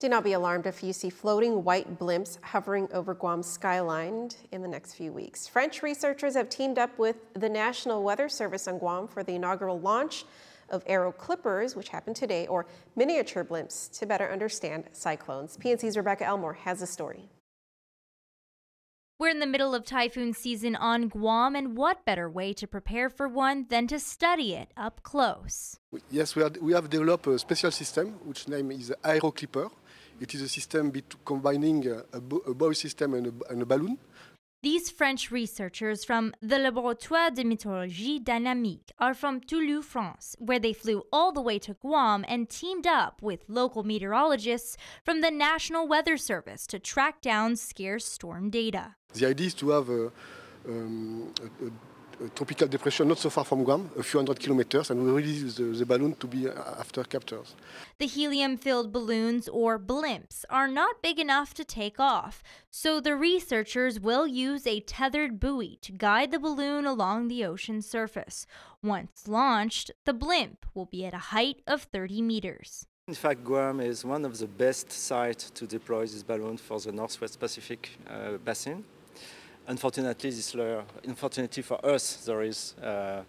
Do not be alarmed if you see floating white blimps hovering over Guam's skyline in the next few weeks. French researchers have teamed up with the National Weather Service on Guam for the inaugural launch of aero clippers, which happened today, or miniature blimps to better understand cyclones. PNC's Rebecca Elmore has the story. We're in the middle of typhoon season on Guam, and what better way to prepare for one than to study it up close? Yes, we, are, we have developed a special system, which name is Aero Clipper. It is a system combining a, bo a, buoy system and a, and a balloon. These French researchers from the Laboratoire de Météorologie Dynamique are from Toulouse, France, where they flew all the way to Guam and teamed up with local meteorologists from the National Weather Service to track down scarce storm data. The idea is to have a, um, a, tropical depression not so far from Guam, a few hundred kilometers, and we release the, the balloon to be after captures. The helium filled balloons, or blimps, are not big enough to take off, so the researchers will use a tethered buoy to guide the balloon along the ocean surface. Once launched, the blimp will be at a height of 30 meters. In fact, Guam is one of the best sites to deploy this balloon for the Northwest Pacific uh, basin unfortunately, this year, unfortunately for us, there is uh,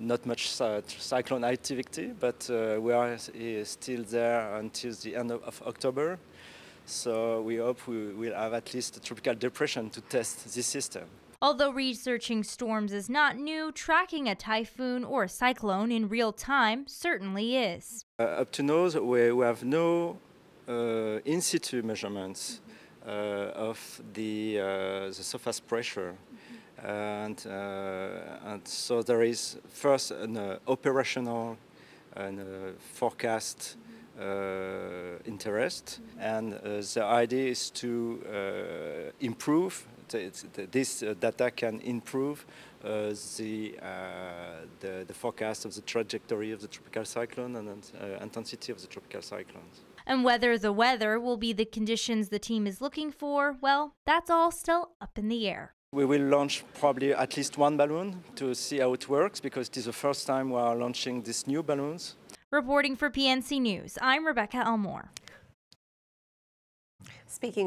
not much cyclone activity, but uh, we are uh, still there until the end of October. So we hope we will have at least a tropical depression to test this system. Although researching storms is not new, tracking a typhoon or a cyclone in real time certainly is. Uh, up to now, we, we have no uh, in situ measurements. Mm -hmm. Uh, of the, uh, the surface pressure. And, uh, and so there is first an operational and, forecast uh, interest. And uh, the idea is to uh, improve this uh, data can improve uh, the, uh, the, the forecast of the trajectory of the tropical cyclone and uh, intensity of the tropical cyclones. And whether the weather will be the conditions the team is looking for, well, that's all still up in the air. We will launch probably at least one balloon to see how it works because it is the first time we are launching these new balloons. Reporting for PNC News, I'm Rebecca Elmore. Speaking